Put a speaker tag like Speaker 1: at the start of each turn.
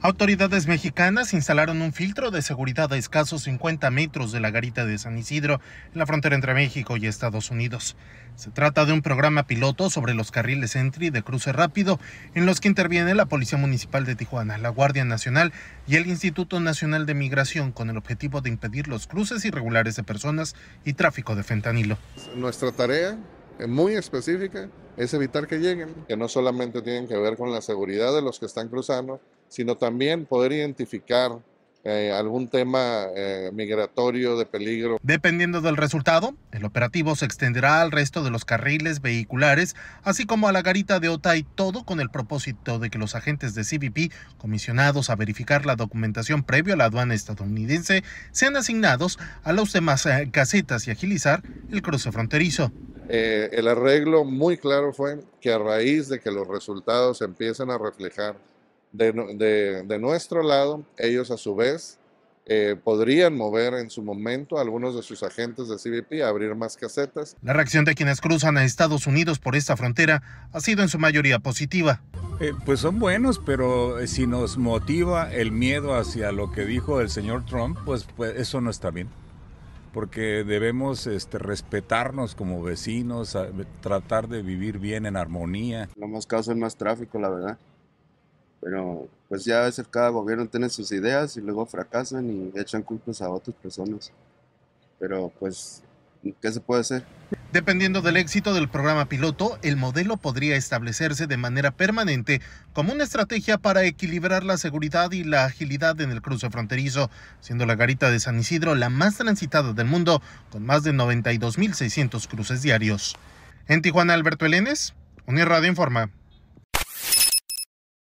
Speaker 1: Autoridades mexicanas instalaron un filtro de seguridad a escasos 50 metros de la garita de San Isidro, en la frontera entre México y Estados Unidos. Se trata de un programa piloto sobre los carriles entry de cruce rápido, en los que interviene la Policía Municipal de Tijuana, la Guardia Nacional y el Instituto Nacional de Migración, con el objetivo de impedir los cruces irregulares de personas y tráfico de fentanilo.
Speaker 2: Nuestra tarea es eh, muy específica es evitar que lleguen, que no solamente tienen que ver con la seguridad de los que están cruzando, sino también poder identificar eh, algún tema eh, migratorio de peligro.
Speaker 1: Dependiendo del resultado, el operativo se extenderá al resto de los carriles vehiculares, así como a la garita de Otay, todo con el propósito de que los agentes de CBP, comisionados a verificar la documentación previo a la aduana estadounidense, sean asignados a los demás eh, casetas y agilizar el cruce fronterizo.
Speaker 2: el arreglo muy claro fue que a raíz de que los resultados empiecen a reflejar de, de, nuestro lado, ellos a su vez eh, podrían mover en su momento a algunos de sus agentes de CBP a abrir más casetas.
Speaker 1: La reacción de quienes cruzan a Estados Unidos por esta frontera ha sido en su mayoría positiva.
Speaker 3: Eh, pues son buenos, pero eh, si nos motiva el miedo hacia lo que dijo el señor Trump, pues, pues eso no está bien. Porque debemos este, respetarnos como vecinos, tratar de vivir bien en armonía. No más causan más tráfico, la verdad.
Speaker 1: Pero pues ya a veces cada gobierno tiene sus ideas y luego fracasan y echan culpas a otras personas. Pero pues, ¿qué se puede hacer? Dependiendo del éxito del programa piloto, el modelo podría establecerse de manera permanente como una estrategia para equilibrar la seguridad y la agilidad en el cruce fronterizo, siendo la garita de San Isidro la más transitada del mundo, con más de 92.600 cruces diarios. En Tijuana, Alberto Helenes, Unir Radio Informa.